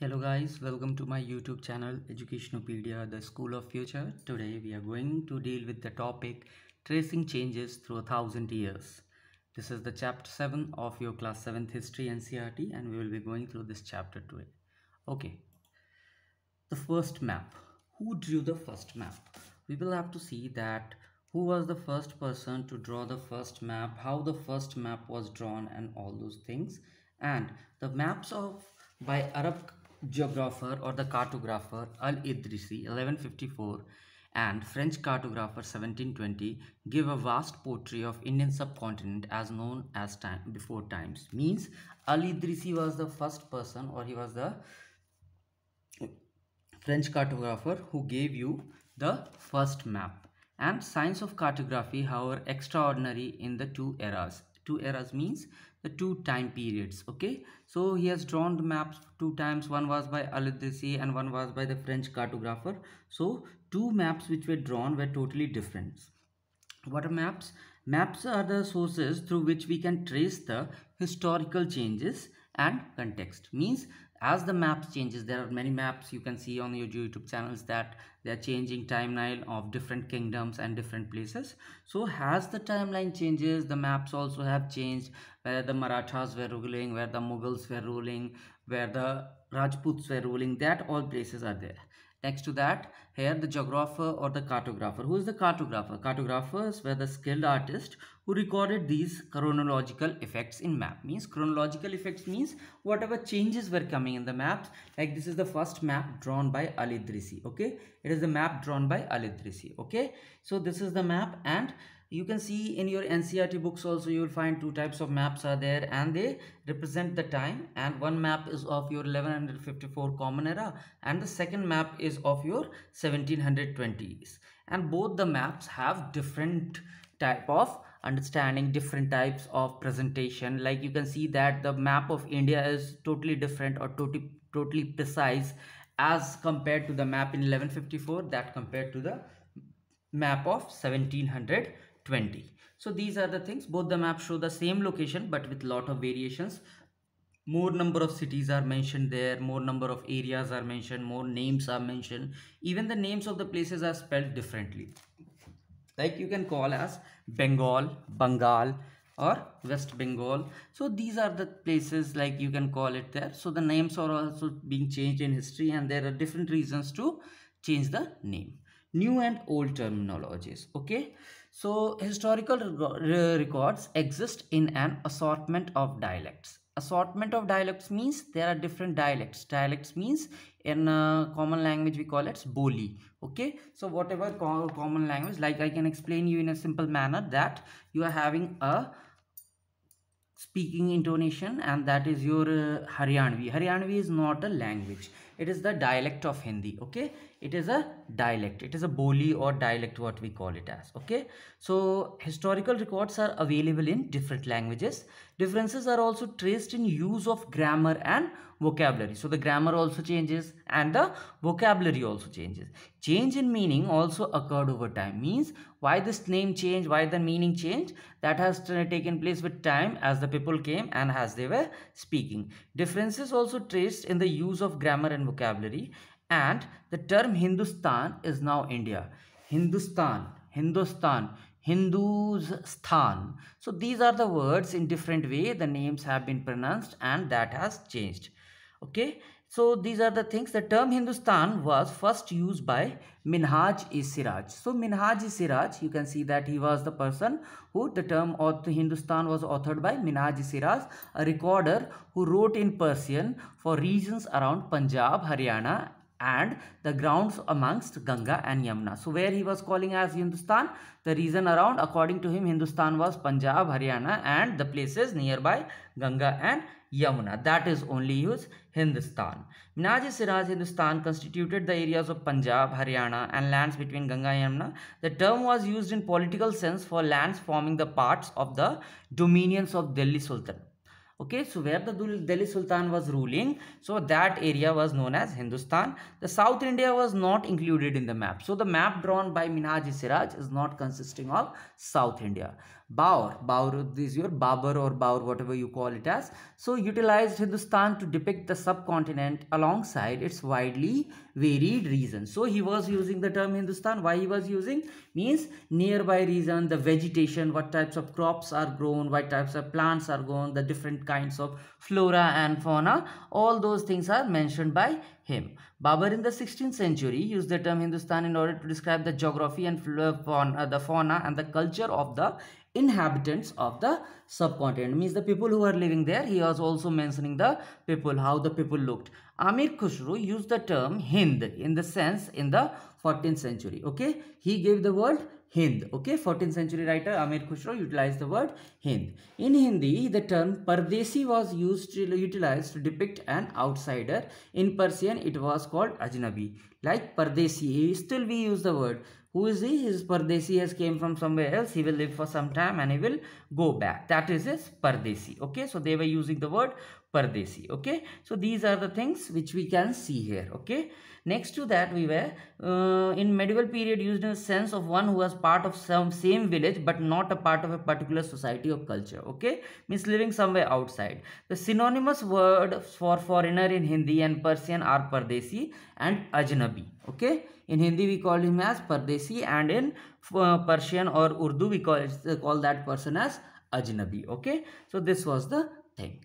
hello guys welcome to my youtube channel educationopedia the school of future today we are going to deal with the topic tracing changes through a thousand years this is the chapter 7 of your class 7th history CRT and we will be going through this chapter today okay the first map who drew the first map we will have to see that who was the first person to draw the first map how the first map was drawn and all those things and the maps of by arab geographer or the cartographer Al-Idrisi 1154 and French cartographer 1720 give a vast portrait of Indian subcontinent as known as time before times means Al-Idrisi was the first person or he was the French cartographer who gave you the first map and science of cartography however extraordinary in the two eras two eras means the two time periods okay so he has drawn the maps two times. One was by al and one was by the French cartographer. So two maps which were drawn were totally different. What are maps? Maps are the sources through which we can trace the historical changes and context. Means as the maps changes there are many maps you can see on your youtube channels that they're changing timeline of different kingdoms and different places so as the timeline changes the maps also have changed where the marathas were ruling where the mughals were ruling where the rajputs were ruling that all places are there Next to that, here the geographer or the cartographer. Who is the cartographer? Cartographers were the skilled artists who recorded these chronological effects in map. Means chronological effects means whatever changes were coming in the maps. Like this is the first map drawn by Alidrisi. Okay, it is the map drawn by Alidrisi. Okay, so this is the map and you can see in your NCRT books also you will find two types of maps are there and they represent the time and one map is of your 1154 common era and the second map is of your 1720s and both the maps have different type of understanding different types of presentation like you can see that the map of India is totally different or totally totally precise as compared to the map in 1154 that compared to the map of 1700. 20. So these are the things. Both the maps show the same location but with lot of variations. More number of cities are mentioned there, more number of areas are mentioned, more names are mentioned. Even the names of the places are spelled differently. Like you can call as Bengal, Bengal, or West Bengal. So these are the places like you can call it there. So the names are also being changed in history and there are different reasons to change the name. New and old terminologies. Okay. So historical records exist in an assortment of dialects. Assortment of dialects means there are different dialects. Dialects means in common language we call it boli. Okay. So whatever common language like I can explain you in a simple manner that you are having a speaking intonation and that is your uh, Haryanvi. Haryanvi is not a language it is the dialect of Hindi okay it is a dialect it is a boli or dialect what we call it as okay so historical records are available in different languages differences are also traced in use of grammar and vocabulary so the grammar also changes and the vocabulary also changes change in meaning also occurred over time means why this name change why the meaning change that has taken place with time as the people came and as they were speaking differences also traced in the use of grammar and vocabulary and the term Hindustan is now India. Hindustan, Hindustan, Hindus Stan. So these are the words in different way the names have been pronounced and that has changed. Okay. So these are the things. The term Hindustan was first used by Minhaj-e-Siraj. So Minhaj-e-Siraj, you can see that he was the person who the term Hindustan was authored by Minhaj-e-Siraj, a recorder who wrote in Persian for regions around Punjab, Haryana and the grounds amongst Ganga and Yamuna. So where he was calling as Hindustan, the region around according to him Hindustan was Punjab, Haryana and the places nearby Ganga and Yamuna. That is only used Hindustan. Minaj Siraj Hindustan constituted the areas of Punjab, Haryana and lands between Ganga and Yamuna. The term was used in political sense for lands forming the parts of the dominions of Delhi Sultan okay so where the delhi sultan was ruling so that area was known as hindustan the south india was not included in the map so the map drawn by minhaj siraj is not consisting of south india Baur. Baur is your Babar or Baur, whatever you call it as. So utilized Hindustan to depict the subcontinent alongside its widely varied regions. So he was using the term Hindustan. Why he was using? Means nearby region, the vegetation, what types of crops are grown, what types of plants are grown, the different kinds of flora and fauna. All those things are mentioned by him. Babar in the 16th century used the term Hindustan in order to describe the geography and fauna, uh, the fauna and the culture of the inhabitants of the subcontinent means the people who are living there he was also mentioning the people how the people looked amir khusru used the term hind in the sense in the 14th century okay he gave the word hind okay 14th century writer amir khusru utilized the word hind in hindi the term pardesi was used utilized to depict an outsider in persian it was called ajnabi like pardesi still we use the word who is he? His Pardesi has came from somewhere else. He will live for some time and he will go back. That is his Pardesi. Okay, so they were using the word Pardesi. Okay, so these are the things which we can see here. Okay, next to that we were uh, in medieval period used in the sense of one who was part of some same village but not a part of a particular society or culture. Okay, means living somewhere outside. The synonymous word for foreigner in Hindi and Persian are Pardesi and Ajnabi. Okay. In Hindi, we call him as Pardesi and in uh, Persian or Urdu, we call, call that person as Ajnabi. Okay. So this was the thing.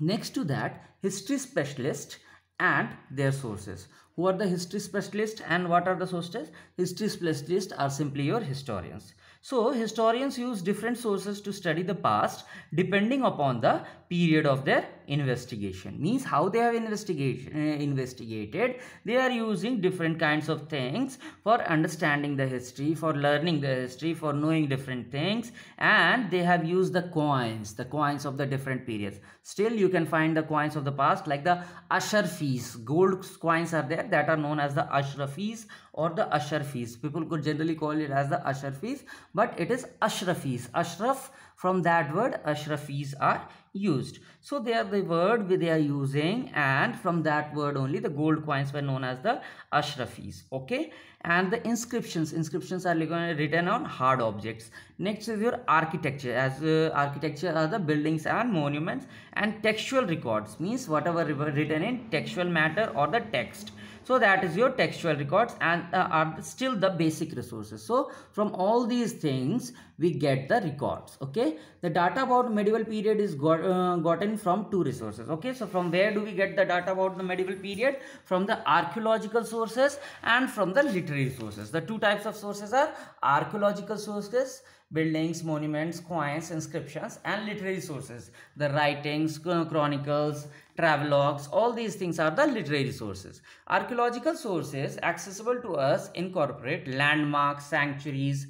Next to that, history specialist and their sources. Who are the history specialists and what are the sources? History specialists are simply your historians. So, historians use different sources to study the past depending upon the period of their investigation means how they have investigation uh, investigated they are using different kinds of things for understanding the history for learning the history for knowing different things and they have used the coins the coins of the different periods still you can find the coins of the past like the ashrafis gold coins are there that are known as the ashrafis or the ashrafis people could generally call it as the ashrafis but it is ashrafis ashraf from that word, ashrafis are used. So they are the word they are using and from that word only the gold coins were known as the ashrafis. Okay. And the inscriptions. Inscriptions are uh, written on hard objects. Next is your architecture. As uh, architecture are the buildings and monuments and textual records means whatever written in textual matter or the text. So that is your textual records and uh, are still the basic resources. So from all these things, we get the records. Okay. The data about medieval period is got, uh, gotten from two resources. Okay. So from where do we get the data about the medieval period? From the archaeological sources and from the literary sources. The two types of sources are archaeological sources buildings, monuments, coins, inscriptions, and literary sources. The writings, chronicles, travelogues, all these things are the literary sources. Archaeological sources accessible to us incorporate landmarks, sanctuaries,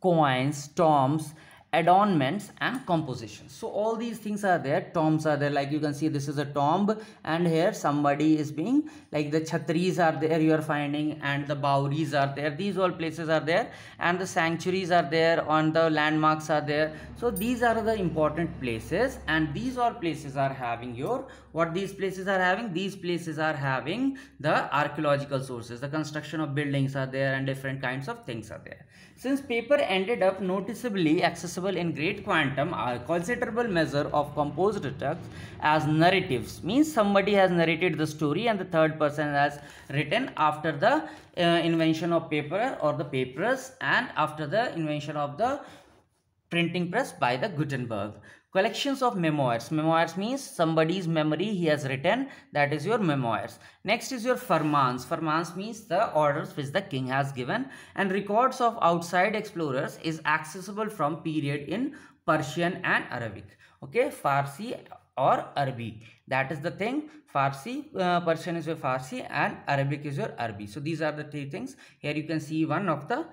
coins, tombs, adornments and compositions so all these things are there tombs are there like you can see this is a tomb and here somebody is being like the chhatris are there you are finding and the bauris are there these all places are there and the sanctuaries are there on the landmarks are there so these are the important places and these all places are having your what these places are having these places are having the archaeological sources the construction of buildings are there and different kinds of things are there since paper ended up noticeably accessible in great quantum a considerable measure of composed texts as narratives means somebody has narrated the story and the third person has written after the uh, invention of paper or the papers and after the invention of the printing press by the Gutenberg. Collections of memoirs. Memoirs means somebody's memory he has written. That is your memoirs. Next is your firmans. Firmans means the orders which the king has given. And records of outside explorers is accessible from period in Persian and Arabic. Okay, Farsi or Arabic. That is the thing. Farsi, uh, Persian is your Farsi and Arabic is your Arabic. So these are the three things. Here you can see one of the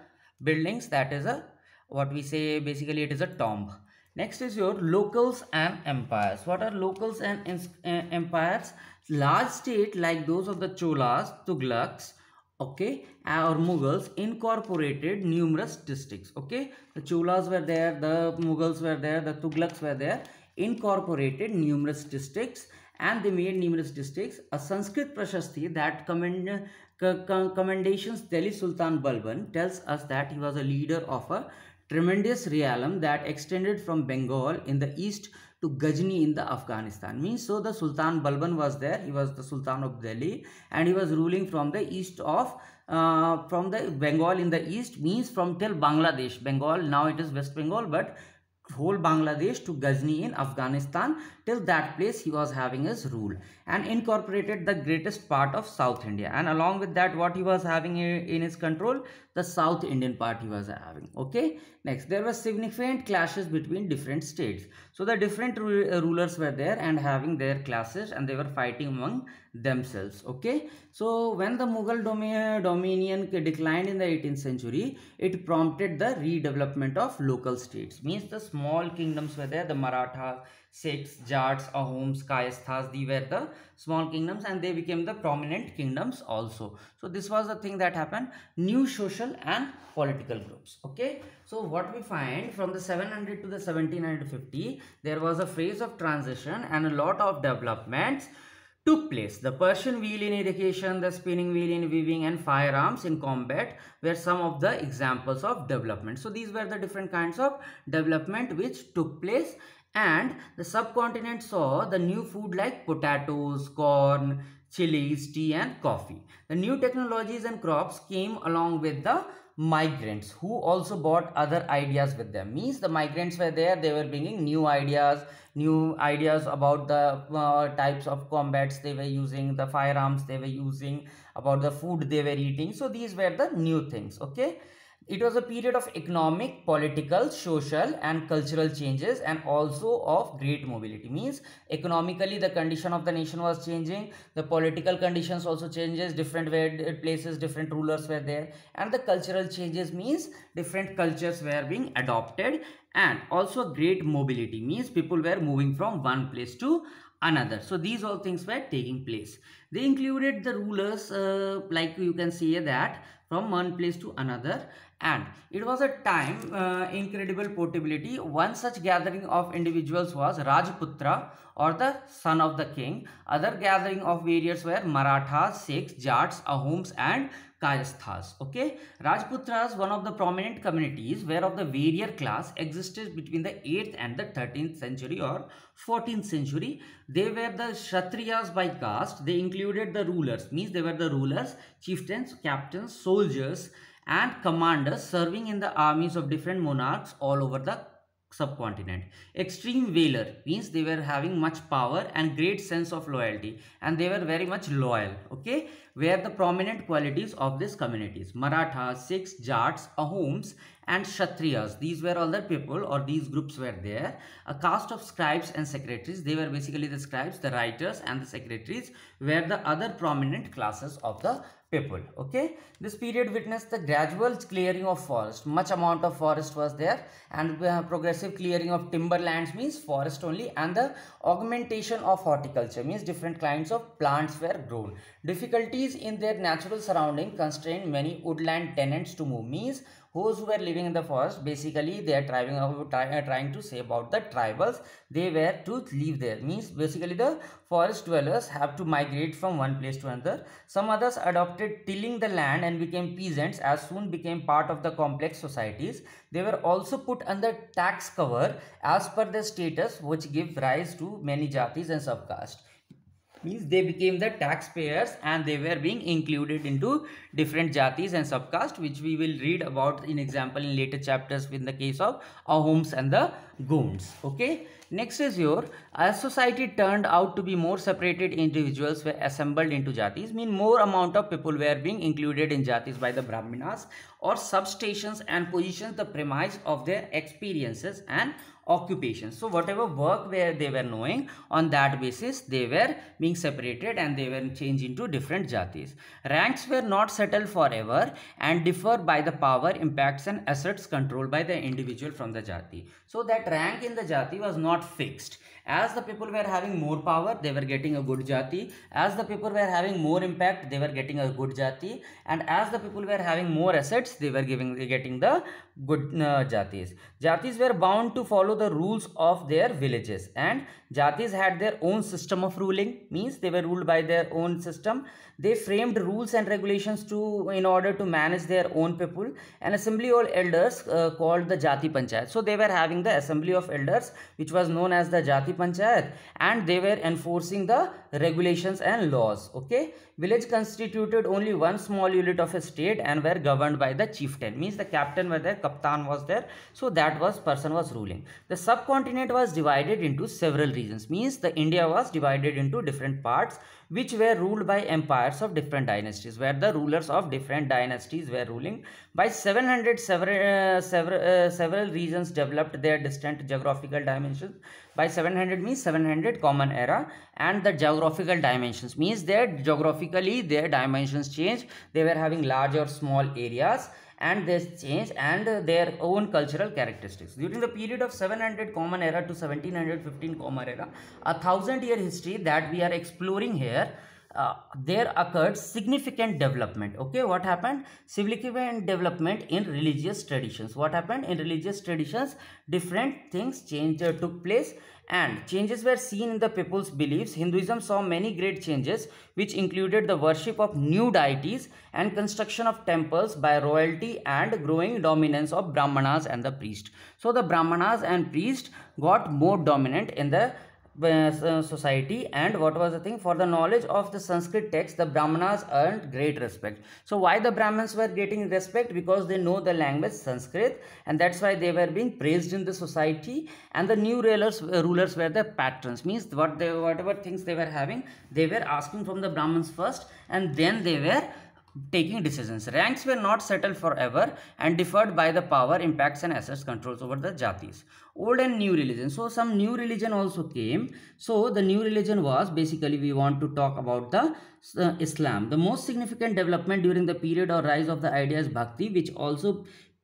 buildings that is a what we say basically it is a tomb next is your locals and empires what are locals and empires large state like those of the cholas tuglaks okay or mughals incorporated numerous districts okay the cholas were there the mughals were there the tuglaks were there incorporated numerous districts and they made numerous districts a sanskrit prashasti that commend commendations delhi sultan balban tells us that he was a leader of a tremendous realm that extended from Bengal in the east to Ghazni in the Afghanistan. Means so the Sultan Balban was there. He was the Sultan of Delhi and he was ruling from the east of uh, from the Bengal in the east means from till Bangladesh. Bengal now it is West Bengal but whole Bangladesh to Ghazni in Afghanistan. Till that place he was having his rule and incorporated the greatest part of South India. And along with that what he was having in his control, the South Indian party was having. Okay. Next, there were significant clashes between different states. So the different uh, rulers were there and having their clashes and they were fighting among themselves. Okay. So when the Mughal uh, dominion declined in the 18th century, it prompted the redevelopment of local states. Means the small kingdoms were there, the Maratha, Six, Jats, Ahoms, Kayasthas, these were the small kingdoms and they became the prominent kingdoms also. So this was the thing that happened. New social and political groups. Okay. So what we find from the 700 to the 1750, there was a phase of transition and a lot of developments took place. The Persian wheel in irrigation, the spinning wheel in weaving and firearms in combat were some of the examples of development. So these were the different kinds of development which took place and the subcontinent saw the new food like potatoes, corn, chilies, tea and coffee. The new technologies and crops came along with the migrants who also brought other ideas with them means the migrants were there they were bringing new ideas new ideas about the uh, types of combats they were using the firearms they were using about the food they were eating so these were the new things okay it was a period of economic, political, social and cultural changes and also of great mobility. Means economically the condition of the nation was changing, the political conditions also changes, different uh, places, different rulers were there and the cultural changes means different cultures were being adopted and also great mobility means people were moving from one place to another. So these all things were taking place. They included the rulers uh, like you can see that from one place to another and it was a time uh, incredible portability. One such gathering of individuals was Rajputra or the son of the king. Other gathering of warriors were Marathas, Sikhs, Jats, Ahoms and Kayasthas. Okay, Rajputras, one of the prominent communities were of the warrior class, existed between the 8th and the 13th century or 14th century. They were the Kshatriyas by caste. They included the rulers, means they were the rulers, chieftains, captains, soldiers, and commanders serving in the armies of different monarchs all over the subcontinent. Extreme whaler means they were having much power and great sense of loyalty and they were very much loyal. Okay, were the prominent qualities of these communities. Maratha, Sikhs, Jats, Ahoms and Kshatriyas. These were all the people or these groups were there. A caste of scribes and secretaries. They were basically the scribes, the writers and the secretaries were the other prominent classes of the people okay this period witnessed the gradual clearing of forest much amount of forest was there and uh, progressive clearing of timberlands means forest only and the augmentation of horticulture means different kinds of plants were grown difficulties in their natural surrounding constrained many woodland tenants to move means those who were living in the forest basically they are trying, uh, trying to say about the tribals they were to leave there means basically the forest dwellers have to migrate from one place to another some others adopted tilling the land and became peasants as soon became part of the complex societies they were also put under tax cover as per their status which give rise to many jatis and subcastes means they became the taxpayers and they were being included into different jatis and subcaste which we will read about in example in later chapters in the case of Ahoms and the Goons. Okay. Next is your as society turned out to be more separated individuals were assembled into jatis mean more amount of people were being included in jatis by the Brahminas or substations and positions the premise of their experiences and occupation so whatever work where they were knowing on that basis they were being separated and they were changed into different jatis ranks were not settled forever and differ by the power impacts and assets controlled by the individual from the jati so that rank in the jati was not fixed as the people were having more power, they were getting a good jati. As the people were having more impact, they were getting a good jati. And as the people were having more assets, they were giving getting the good uh, jatis. Jatis were bound to follow the rules of their villages. And jatis had their own system of ruling, means they were ruled by their own system. They framed rules and regulations to in order to manage their own people. And assembly of elders uh, called the Jati Panchayat. So they were having the assembly of elders, which was known as the Jati Panchayat, and they were enforcing the regulations and laws. Okay, Village constituted only one small unit of a state and were governed by the chieftain. Means the captain was there, Kaptan was there. So that was person was ruling. The subcontinent was divided into several regions. Means the India was divided into different parts which were ruled by empires of different dynasties where the rulers of different dynasties were ruling by 700 several, uh, several, uh, several regions developed their distant geographical dimensions by 700 means 700 common era and the geographical dimensions means that geographically their dimensions change they were having large or small areas and this change and their own cultural characteristics. During the period of 700 common era to 1715 common era, a thousand year history that we are exploring here uh, there occurred significant development okay what happened significant development in religious traditions what happened in religious traditions different things changed uh, took place and changes were seen in the people's beliefs hinduism saw many great changes which included the worship of new deities and construction of temples by royalty and growing dominance of brahmanas and the priest so the brahmanas and priest got more dominant in the uh, society and what was the thing for the knowledge of the sanskrit text the brahmanas earned great respect so why the brahmins were getting respect because they know the language sanskrit and that's why they were being praised in the society and the new rulers uh, rulers were the patrons means what they whatever things they were having they were asking from the brahmins first and then they were taking decisions. Ranks were not settled forever and differed by the power, impacts and assets controls over the jatis old and new religion so some new religion also came so the new religion was basically we want to talk about the uh, islam the most significant development during the period or rise of the idea is bhakti which also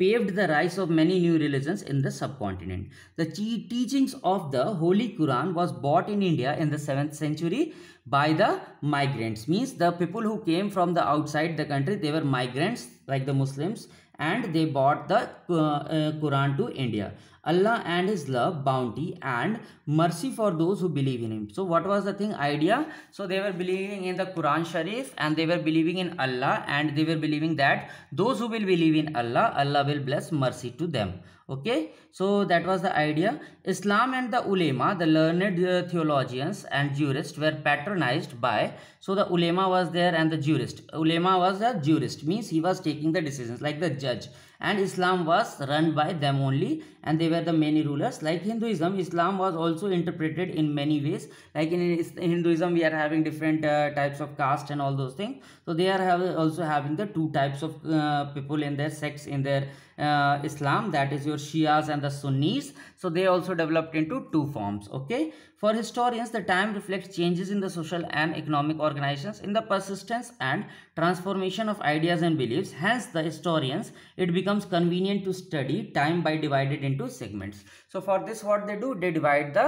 paved the rise of many new religions in the subcontinent. The teachings of the Holy Quran was brought in India in the 7th century by the migrants. Means the people who came from the outside the country, they were migrants like the Muslims and they brought the uh, uh, Quran to India. Allah and His love, bounty and mercy for those who believe in Him. So what was the thing idea? So they were believing in the Quran Sharif and they were believing in Allah and they were believing that those who will believe in Allah, Allah will bless mercy to them okay so that was the idea islam and the ulema the learned uh, theologians and jurists were patronized by so the ulema was there and the jurist ulema was a jurist means he was taking the decisions like the judge and islam was run by them only and they were the many rulers. Like Hinduism, Islam was also interpreted in many ways. Like in Hinduism, we are having different uh, types of caste and all those things. So they are have also having the two types of uh, people in their sects in their uh, Islam, that is your Shias and the Sunnis. So they also developed into two forms. Okay. For historians, the time reflects changes in the social and economic organizations in the persistence and transformation of ideas and beliefs. Hence, the historians, it becomes convenient to study time by divided into into segments so for this what they do they divide the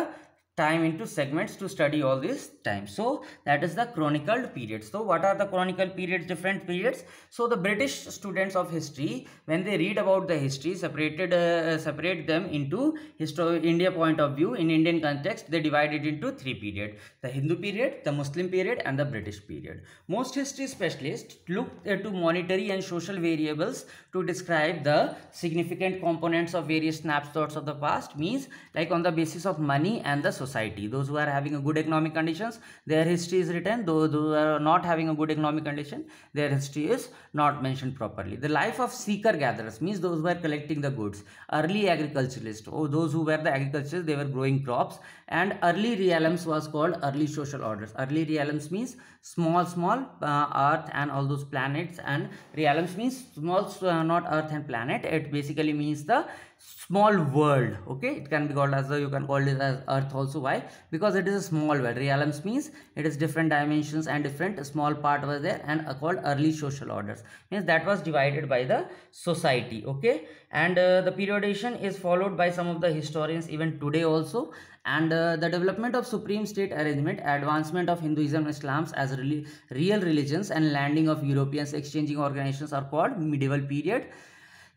time into segments to study all these time so that is the chronicled periods so what are the chronicle periods different periods so the british students of history when they read about the history separated uh, uh separate them into history india point of view in indian context they divide it into three period the hindu period the muslim period and the british period most history specialists look uh, to monetary and social variables to describe the significant components of various snapshots of the past means like on the basis of money and the society those who are having a good economic conditions business their history is written those they are not having a good economic condition their history is not mentioned properly the life of seeker gatherers means those who are collecting the goods early agriculturalists or oh, those who were the agriculturists they were growing crops and early realms was called early social orders early realms means small small uh, earth and all those planets and realms means small uh, not earth and planet it basically means the small world okay it can be called as the you can call it as earth also why because it is a small world realms means it is different dimensions and different small part was there and uh, called early social orders means that was divided by the society okay and uh, the periodization is followed by some of the historians even today also and uh, the development of supreme state arrangement, advancement of Hinduism and Islam as re real religions and landing of Europeans exchanging organizations are called medieval period.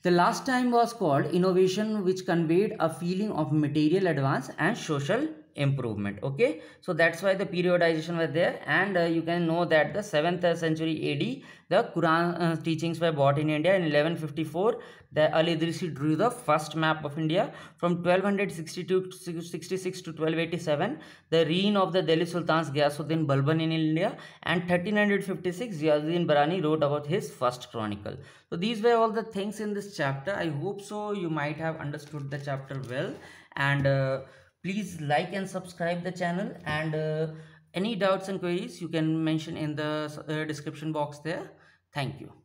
The last time was called innovation which conveyed a feeling of material advance and social improvement okay so that's why the periodization was there and uh, you can know that the 7th century ad the quran uh, teachings were brought in india in 1154 the Alidrisi drew the first map of india from 1262 to 66 to 1287 the reign of the delhi sultans Ghiyasuddin balban in india and 1356 ziauddin barani wrote about his first chronicle so these were all the things in this chapter i hope so you might have understood the chapter well and uh, please like and subscribe the channel and uh, any doubts and queries you can mention in the uh, description box there thank you